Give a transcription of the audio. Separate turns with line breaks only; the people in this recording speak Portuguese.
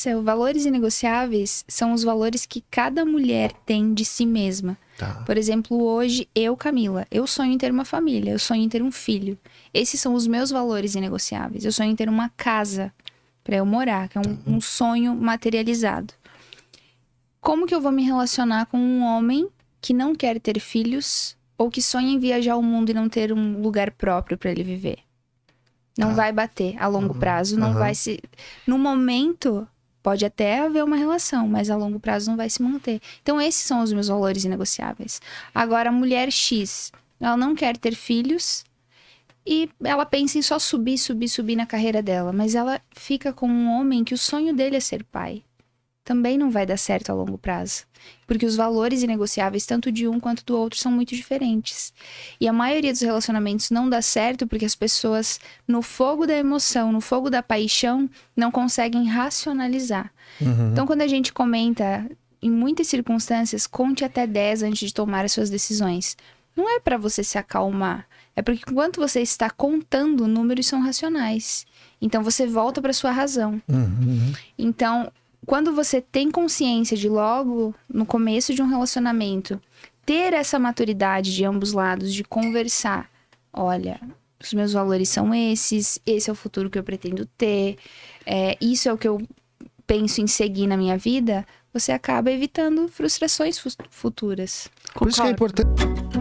Seu valores inegociáveis são os valores que cada mulher tem de si mesma. Tá. Por exemplo, hoje eu, Camila, eu sonho em ter uma família, eu sonho em ter um filho. Esses são os meus valores inegociáveis. Eu sonho em ter uma casa para eu morar, que é um, tá. um sonho materializado. Como que eu vou me relacionar com um homem que não quer ter filhos ou que sonha em viajar o mundo e não ter um lugar próprio para ele viver? Não tá. vai bater a longo uhum. prazo, não uhum. vai se. No momento, Pode até haver uma relação, mas a longo prazo não vai se manter. Então, esses são os meus valores inegociáveis. Agora, a mulher X, ela não quer ter filhos e ela pensa em só subir, subir, subir na carreira dela, mas ela fica com um homem que o sonho dele é ser pai também não vai dar certo a longo prazo, porque os valores inegociáveis tanto de um quanto do outro são muito diferentes. E a maioria dos relacionamentos não dá certo porque as pessoas no fogo da emoção, no fogo da paixão, não conseguem racionalizar. Uhum. Então quando a gente comenta em muitas circunstâncias, conte até 10 antes de tomar as suas decisões. Não é para você se acalmar, é porque enquanto você está contando, números são racionais. Então você volta para sua razão. Uhum. Então quando você tem consciência de logo no começo de um relacionamento ter essa maturidade de ambos lados de conversar, olha, os meus valores são esses, esse é o futuro que eu pretendo ter, é, isso é o que eu penso em seguir na minha vida, você acaba evitando frustrações futuras. Por isso que é importante.